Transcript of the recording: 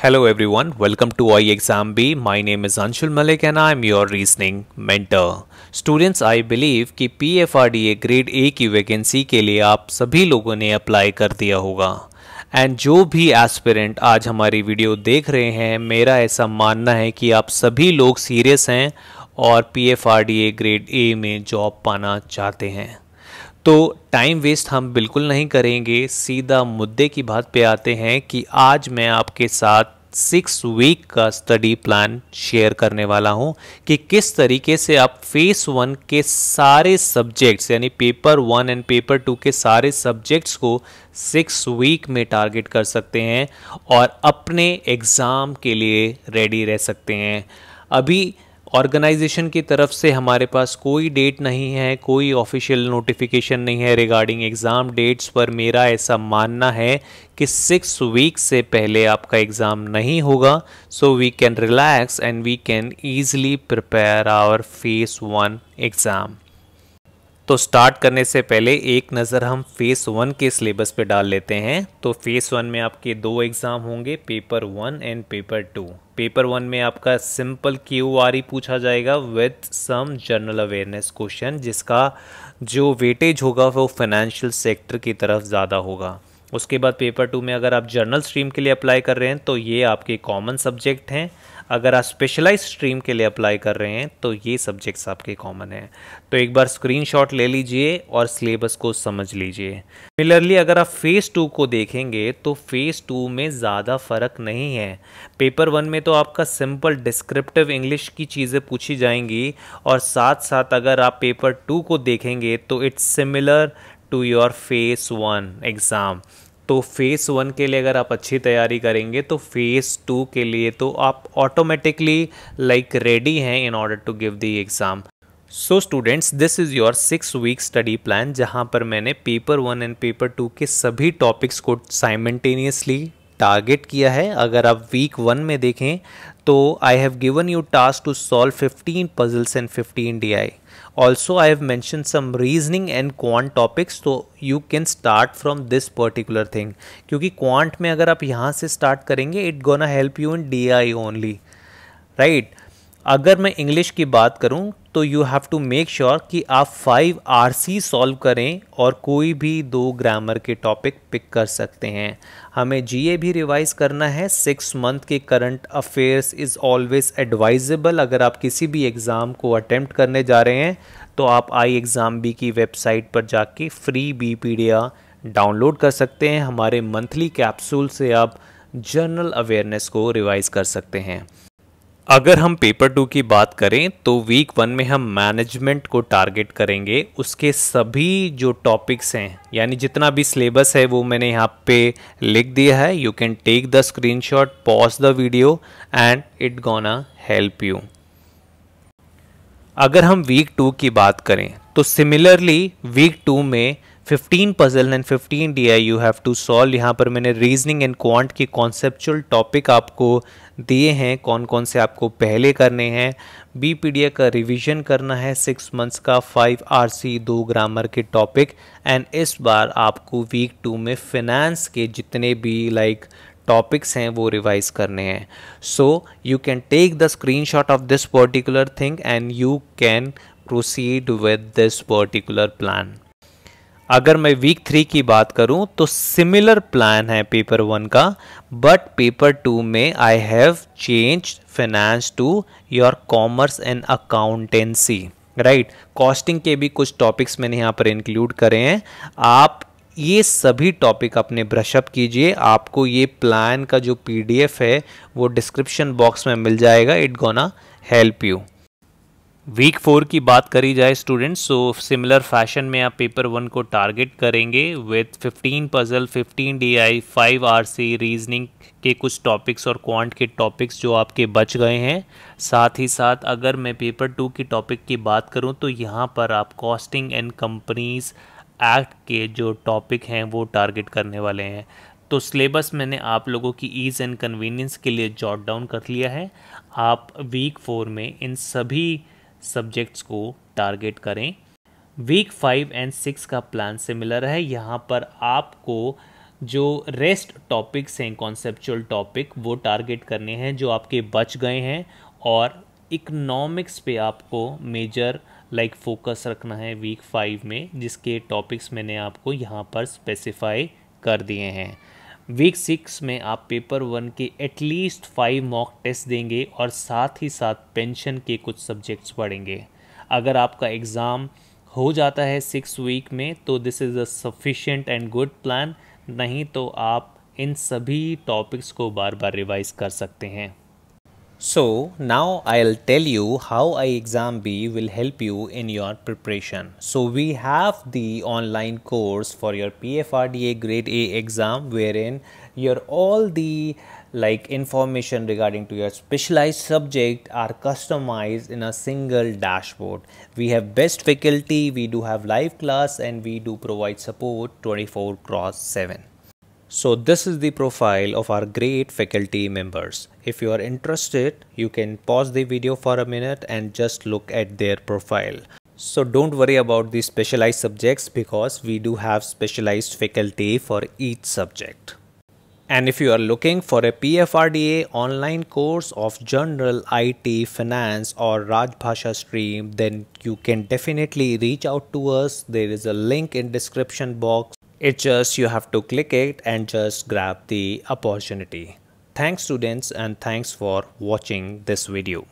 Hello everyone, welcome to Ixambee B. My name is Anshul Malik and I am your reasoning mentor. Students I believe कि P F R D A grade A की vacancy के लिए आप सभी लोगों ने apply कर दिया होगा एंड जो भी एस्पिरेंट आज हमारी वीडियो देख रहे हैं मेरा ऐसा मानना है कि आप सभी लोग सीरियस हैं और P F R D A grade A में जॉब पाना चाहते हैं तो टाइम वेस्ट हम बिल्कुल नहीं करेंगे सीधा मुद्दे की बात पे आते हैं कि आज मैं आपके साथ सिक्स वीक का स्टडी प्लान शेयर करने वाला हूं कि किस तरीके से आप फेस वन के सारे सब्जेक्ट्स यानी paper one and paper two के सारे सब्जेक्ट्स को सिक्स वीक में टारगेट कर सकते हैं और अपने एग्ज़ाम के लिए रेडी रह सकते हैं अभी ऑर्गेनाइजेशन की तरफ से हमारे पास कोई डेट नहीं है कोई ऑफिशियल नोटिफिकेशन नहीं है रिगार्डिंग एग्ज़ाम डेट्स पर मेरा ऐसा मानना है कि सिक्स वीक से पहले आपका एग्ज़ाम नहीं होगा so we can relax and we can easily prepare our phase one exam तो स्टार्ट करने से पहले एक नज़र हम फेस वन के सिलेबस पे डाल लेते हैं तो फेस वन में आपके दो एग्ज़ाम होंगे paper one and paper two paper one में आपका सिंपल क्यू आर ई पूछा जाएगा with some general awareness question जिसका जो वेटेज होगा वो फाइनेंशियल सेक्टर की तरफ ज़्यादा होगा उसके बाद पेपर टू में अगर आप जर्नल स्ट्रीम के लिए अप्लाई कर रहे हैं तो ये आपके कॉमन सब्जेक्ट हैं अगर आप स्पेशलाइज स्ट्रीम के लिए अप्लाई कर रहे हैं तो ये सब्जेक्ट्स आपके कॉमन हैं तो एक बार स्क्रीनशॉट ले लीजिए और सिलेबस को समझ लीजिए सिमिलरली अगर आप फ़ेज़ टू को देखेंगे तो फ़ेज़ टू में ज़्यादा फ़र्क नहीं है पेपर वन में तो आपका सिंपल डिस्क्रिप्टिव इंग्लिश की चीज़ें पूछी जाएंगी और साथ साथ अगर आप पेपर टू को देखेंगे तो it's similar to your phase one exam तो फेज़ वन के लिए अगर आप अच्छी तैयारी करेंगे तो फेज़ टू के लिए तो आप ऑटोमेटिकली लाइक रेडी हैं in order to give the exam so students this is your six week study plan जहाँ पर मैंने paper one and paper two के सभी टॉपिक्स को साइमेंटेनियसली टारगेट किया है अगर आप वीक वन में देखें तो I have given you task to solve 15 puzzles and 15 D I also I have mention some reasoning and quant topics तो you can start from this particular thing क्योंकि quant में अगर आप यहाँ से स्टार्ट करेंगे it gonna help you in D I only right अगर मैं इंग्लिश की बात करूँ तो you have to make sure कि आप फाइव आर सी सॉल्व करें और कोई भी दो ग्रामर के टॉपिक पिक कर सकते हैं हमें जी ए भी रिवाइज करना है सिक्स मंथ के current affairs is always advisable अगर आप किसी भी एग्ज़ाम को अटैम्प्ट करने जा रहे हैं तो आप आई एग्ज़ाम बी की वेबसाइट पर जाके फ्री बी पी डाउनलोड कर सकते हैं हमारे मंथली कैप्सूल से आप जर्नल अवेयरनेस को रिवाइज कर सकते हैं अगर हम पेपर टू की बात करें तो वीक वन में हम मैनेजमेंट को टारगेट करेंगे उसके सभी जो टॉपिक्स हैं यानी जितना भी सिलेबस है वो मैंने यहाँ पे लिख दिया है you can take the screenshot pause the video and it gonna help you अगर हम वीक टू की बात करें तो सिमिलरली वीक टू में fifteen puzzle and fifteen D I you have to solve यहाँ पर मैंने रीजनिंग एंड क्वांट के कॉन्सेप्चुअल टॉपिक आपको दिए हैं कौन कौन से आपको पहले करने हैं बी पी डी ए का रिविजन करना है सिक्स मंथ्स का फाइव आर सी दो ग्रामर के टॉपिक एंड इस बार आपको वीक टू में फिनेंस के जितने भी लाइक टॉपिक्स हैं वो रिवाइज करने हैं so you can take the screen shot of this particular thing and you can proceed with this particular plan अगर मैं वीक थ्री की बात करूं तो सिमिलर प्लान है पेपर वन का बट पेपर टू में I have change finance to your commerce and accountancy right costing के भी कुछ टॉपिक्स मैंने यहाँ पर इंक्लूड करे हैं आप ये सभी टॉपिक अपने ब्रशअप कीजिए आपको ये प्लान का जो पीडीएफ है वो डिस्क्रिप्शन बॉक्स में मिल जाएगा it gonna help you week four की बात करी जाए स्टूडेंट्स सो सिमिलर फैशन में आप पेपर वन को टारगेट करेंगे with 15 puzzle 15 five R C reasoning के कुछ टॉपिक्स और क्वांट के टॉपिक्स जो आपके बच गए हैं साथ ही साथ अगर मैं पेपर टू की टॉपिक की बात करूं तो यहाँ पर आप कॉस्टिंग एंड कंपनीज एक्ट के जो टॉपिक हैं वो टारगेट करने वाले हैं तो सिलेबस मैंने आप लोगों की ईज़ एंड कन्वीनियंस के लिए जॉट डाउन कर लिया है आप वीक फोर में इन सभी सब्जेक्ट्स को टारगेट करें वीक फाइव एंड सिक्स का प्लान सिमिलर है यहाँ पर आपको जो रेस्ट टॉपिक्स हैं कॉन्सेप्चुअल टॉपिक वो टारगेट करने हैं जो आपके बच गए हैं और इकनॉमिक्स पे आपको मेजर लाइक like फोकस रखना है वीक फाइव में जिसके टॉपिक्स मैंने आपको यहाँ पर स्पेसिफाई कर दिए हैं वीक सिक्स में आप पेपर वन के एटलीस्ट फाइव मॉक टेस्ट देंगे और साथ ही साथ पेंशन के कुछ सब्जेक्ट्स पढ़ेंगे अगर आपका एग्ज़ाम हो जाता है सिक्स वीक में तो this is a sufficient and good plan नहीं तो आप इन सभी टॉपिक्स को बार बार रिवाइज कर सकते हैं So now I'll tell you how B will help you in your preparation. So we have the online course for your PFRDA grade A exam wherein your all the like information regarding to your specialized subject are customized in a single dashboard we have best faculty we do have live class and we do provide support 24 cross 7 so this is the profile of our great faculty members. If you are interested, you can pause the video for a minute and just look at their profile. So don't worry about the specialized subjects because we do have specialized faculty for each subject. And if you are looking for a PFRDA online course of General IT, Finance or Rajbhasha stream, then you can definitely reach out to us. There is a link in description box it just you have to click it and just grab the opportunity. Thanks students and thanks for watching this video.